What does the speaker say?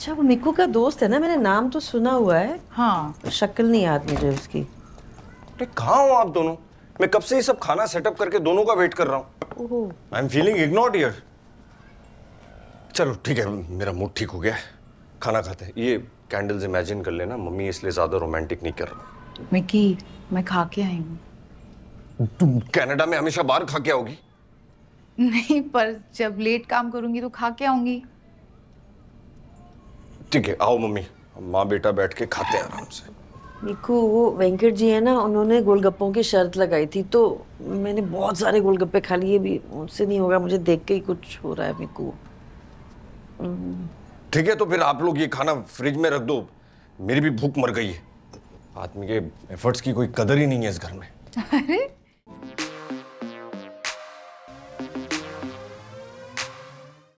अच्छा वो मिकू का दोस्त है ना मैंने नाम तो सुना हुआ है हाँ शक्ल नहीं याद मुझे उसकी अरे कहाँ हो आप दोनों मैं कब से ये सब खाना सेटअप करके दोनों का वेट कर रहा हूँ आई एम फीलिंग इग्नोर्ड यर चलो ठीक है मेरा मूड ठीक हो गया है खाना खाते हैं ये कैंडल्स इमेजिन कर लेना मम्मी इसलिए ज़्यादा रोमांटिक नहीं कर रहा मिकी मैं खा के आई हूँ तुम कनाडा में हमेशा बाहर खा के आओगी नहीं पर जब लेट काम करूंगी तो खा के आऊंगी ठीक है आओ मम्मी माँ बेटा बैठ के खाते हैं आराम से निकू वो वेंकट जी है ना उन्होंने गोलगप्पों की शर्त लगाई थी तो मैंने बहुत सारे गोलगप्पे खा लिए भी उनसे नहीं होगा मुझे देख के ही कुछ हो रहा है निकू हम्म। ठीक है तो फिर आप लोग ये खाना फ्रिज में रख दो मेरी भी भूख मर गई है आदमी के एफर्ट्स की कोई कदर ही नहीं है इस घर में अरे